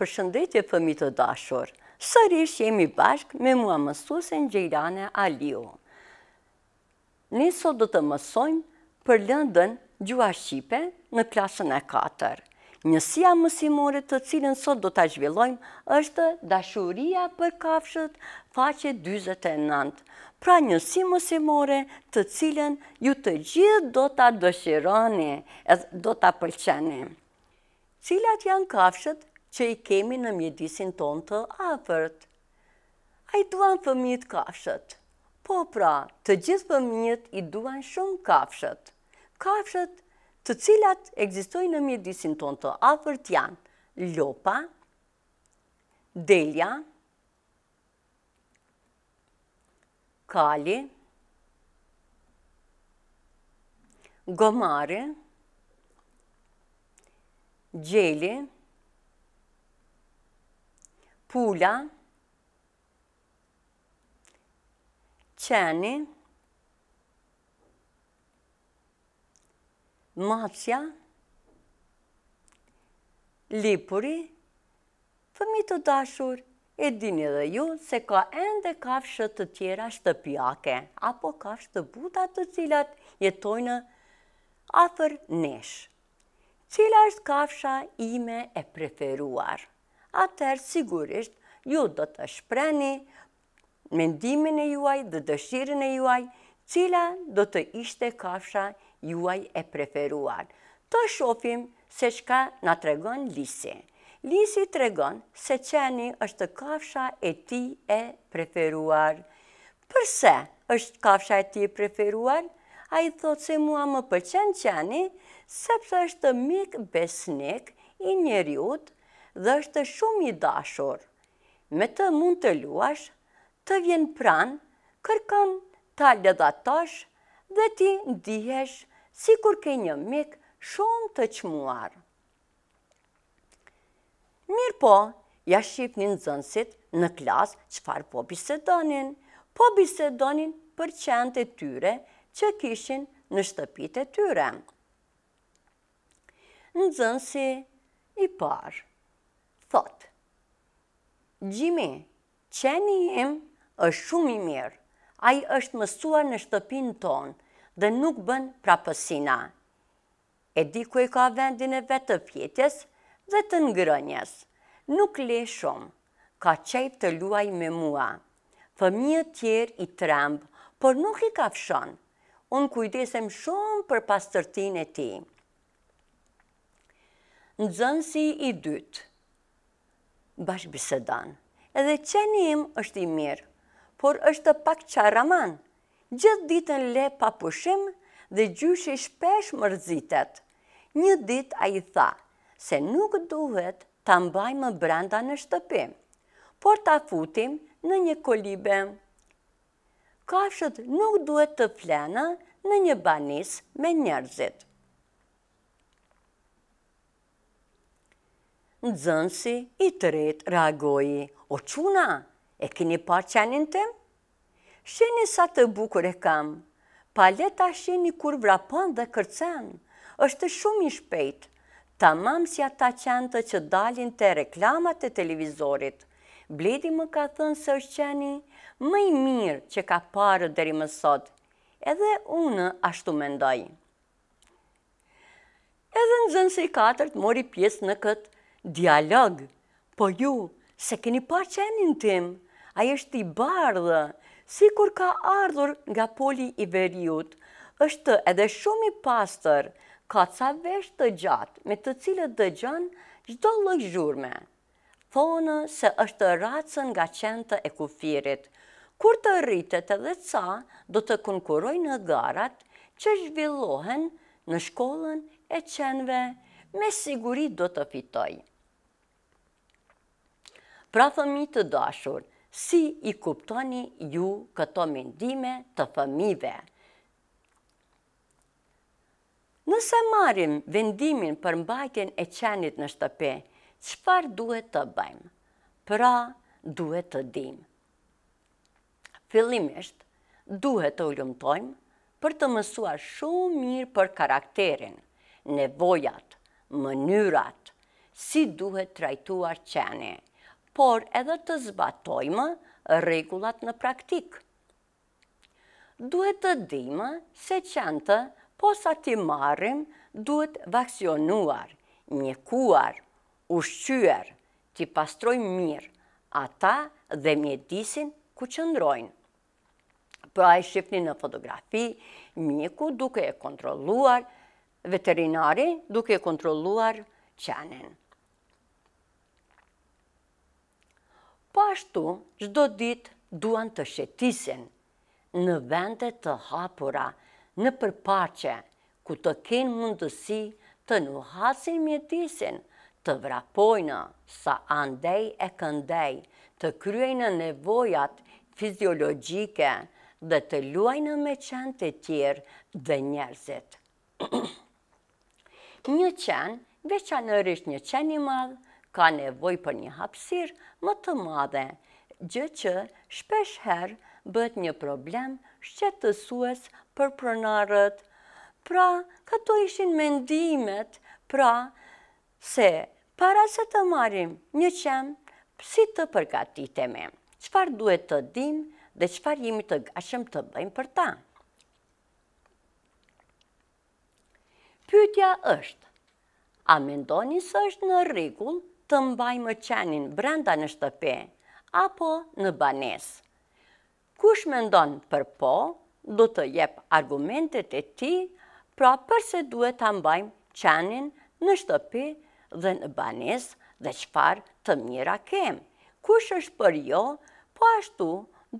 Për shëndetje pëmi të dashur, sërish jemi bashkë me mua mësusin Gjejrane Alio. Ne sot do të mësojmë për lëndën Gjua Shqipe në klasën e 4. Njësia mësimore të cilën sot do të zhvillojmë është Dashuria për kafshët faqe 29. Pra njësi mësimore të cilën ju të gjithë do të dëshironi, do të pëlqeni. Cilat janë kafshët që i kemi në mjedisin ton të afert. A i duan fëmijët kafshët, po pra të gjithë fëmijët i duan shumë kafshët. Kafshët të cilat egzistoj në mjedisin ton të afert janë lopa, delja, kali, gomare, gjeli, gjeli, pula, qeni, macja, lipuri, fëmi të dashur, e dini dhe ju se ka ende kafshët të tjera shtëpjake, apo kafshët të buta të cilat jetojnë afer nesh. Cila është kafsha ime e preferuar? atëherë sigurisht ju do të shpreni mendimin e juaj dhe dëshirën e juaj, cila do të ishte kafsha juaj e preferuar. Të shofim se shka na të regon Lisi. Lisi të regon se qeni është kafsha e ti e preferuar. Përse është kafsha e ti e preferuar? A i thotë se mua më përqen qeni, sepse është mik besnik i njeriutë, dhe është shumë i dashur. Me të mund të luash, të vjen pran, kërkan të ledatosh dhe ti ndihesh si kur ke një mik shumë të qmuar. Mirë po, ja shqipnin zënsit në klasë qëfar po bisedonin, po bisedonin për qëndë e tyre që kishin në shtëpit e tyre. Në zënsi i parë, thot, Gjimi, qeni im është shumë i mirë, a i është mësuar në shtëpin tonë dhe nuk bën prapësina. E di ku i ka vendin e vetë të pjetjes dhe të ngërënjes. Nuk le shumë, ka qejtë të luaj me mua. Fëmijë tjerë i trembë, por nuk i ka fshonë. Unë kujdesem shumë për pastërtin e ti. Në zënësi i dytë, bashkë bisedan. Edhe qeni im është i mirë, por është pak qaraman. Gjithë ditën le pa pushim dhe gjyshi shpesh mërzitet. Një dit a i tha, se nuk duhet të mbaj më në shtëpi, por të afutim në një kolibe. Kafshët nuk duhet të flena në një banis me njerëzit. në i të rrit reagoji. O quna, e kini parë qenin tim? Sheni sa të bukur e kam, paleta sheni kur vrapon dhe kërcen, është shumë i shpejt, ta mamë si ata qente që dalin të reklamat e televizorit. Bledi më ka thënë se është qeni mëj mirë që ka parë dheri mësot, edhe unë ashtu mendoj. Edhe në zënsi 4 mori pjesë në këtë dialog, po ju, se keni pa qenin tim, a jeshtë i bardhë, si kur ka ardhur nga poli i veriut, është edhe shumë i pastër, ka ca vesh të gjatë, me të cilët dëgjën gjdo lëgjurme. Thonë se është racën nga qente e kufirit, kur të rritet edhe ca, do të konkuroj në garat që zhvillohen në shkollën e qenve, me sigurit do të fitojnë. Pra thëmi të dashur, si i kuptoni ju këto mendime të thëmive? Nëse marim vendimin për mbajtjen e qenit në shtëpe, qëpar duhet të bëjmë? Pra, duhet të dim. Filimisht, duhet të ullumtojmë për të mësuar shumë mirë për karakterin, nevojat, mënyrat, si duhet trajtuar qenit por edhe të zbatojmë regullat në praktikë. Duhet të dimë se të posa ti marim duhet vaksionuar, njekuar, ushqyër, ti pastroj mirë, ata dhe mjedisin ku qëndrojnë. Për po a i shifni në fotografi, mjeku duke e kontroluar, veterinari duke e kontroluar qenin. Po ashtu, zdo dit duan të shetisin në vendet të hapura, në përpache, ku të kenë mundësi të nuhasin mjetisin, të vrapojnë sa andej e këndej, të kryejnë nevojat fiziologike dhe të luajnë me qenë të tjerë dhe njerëzit. Një qenë, veçanërish një qenë i madhë, ka nevoj për një hapsir më të madhe, gjë që shpesh herë bët një problem shqetësues për pronarët. Pra, këto ishin mendimet, pra, se para se të marim një qemë, si të përgatiteme, qëfar duhet të dim dhe qëfar jemi të gashem të bëjmë për ta. Pytja është, a mendoni së është në regullë të mbaj më qenin brenda në shtëpe, apo në banes. Kush me ndonë për po, do të jep argumentet e ti, pra përse duhet të mbajmë qenin në shtëpi dhe në banis dhe qëfar të mira kem. Kush është për jo, po ashtu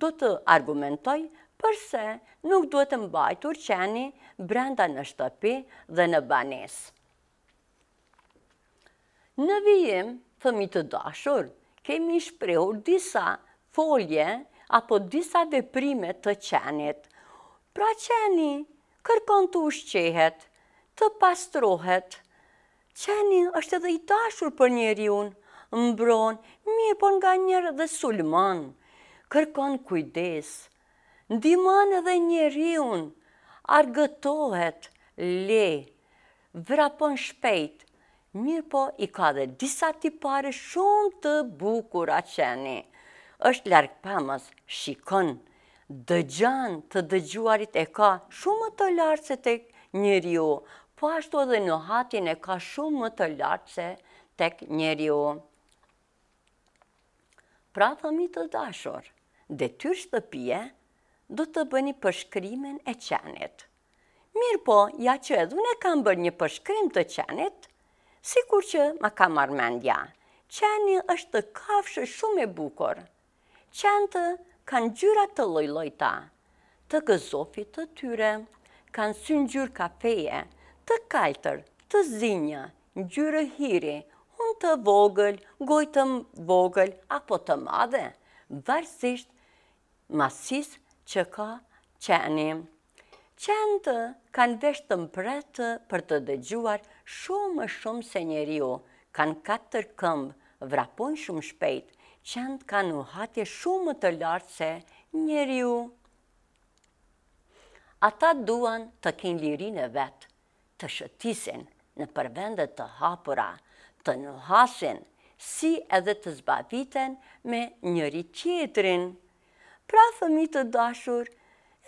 do të argumentoj përse nuk duhet të mbajtur qeni brenda në shtëpi dhe në banis. Në vijim, thëmi të dashur, kemi shpreur disa folje apo disa veprime të qenit. Pra qeni kërkon të ushqehet, të pastrohet. Qeni është edhe i dashur për njeri unë, mbron, mirë për nga njerë dhe sulman, kërkon kujdes, ndiman edhe njeri unë, argëtohet, le, vrapon shpejtë, Mirë po, i ka dhe disa tipare shumë të bukur a qeni. Êshtë larkë pëmës, shikon, dëgjan të dëgjuarit e ka shumë të lartë se të njëri u, po ashtu edhe në hatin e ka shumë të lartë se pra, të njëri u. Pra thëmi të dashor, dhe tyrë shtëpje, do të bëni përshkrimen e qenit. Mirë po, ja që edhune kam bërë një përshkrim të qenit, Sikur që më ka marrë mendja, qeni është kafshë shumë e bukor. Qenë të kanë gjyra të lojlojta, të gëzofit të tyre, kanë synë gjyrë kafeje, të kaltër, të zinja, në gjyrë hiri, unë të vogël, gojtëm vogël, apo të madhe, varsisht masis që ka qenim qëndë kanë veshtë të mpretë për të dëgjuar shumë më shumë se njeri u, kanë katër këmbë, vrapojnë shumë shpejt, qëndë kanë u hatje shumë më të lartë se njeri u. Ata duan të kinë lirin e vetë, të shëtisin në përvendet të hapura, të nuhasin si edhe të zbaviten me njëri qitrin. Pra thëmi të dashurë,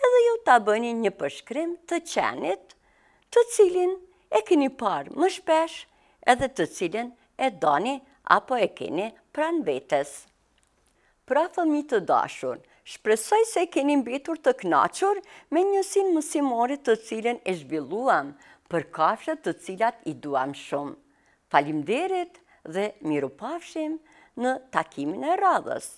edhe ju ta bëni një përshkrim të qenit të cilin e kini parë më shpesh edhe të cilin e dani apo e kini pran vetës. Pra fëmi të dashur, shpresoj se e keni mbitur të knachur me njësin mësimorit të cilin e zhvilluam për kafshet të cilat i duam shumë. Falimderit dhe miru pafshim në takimin e radhës.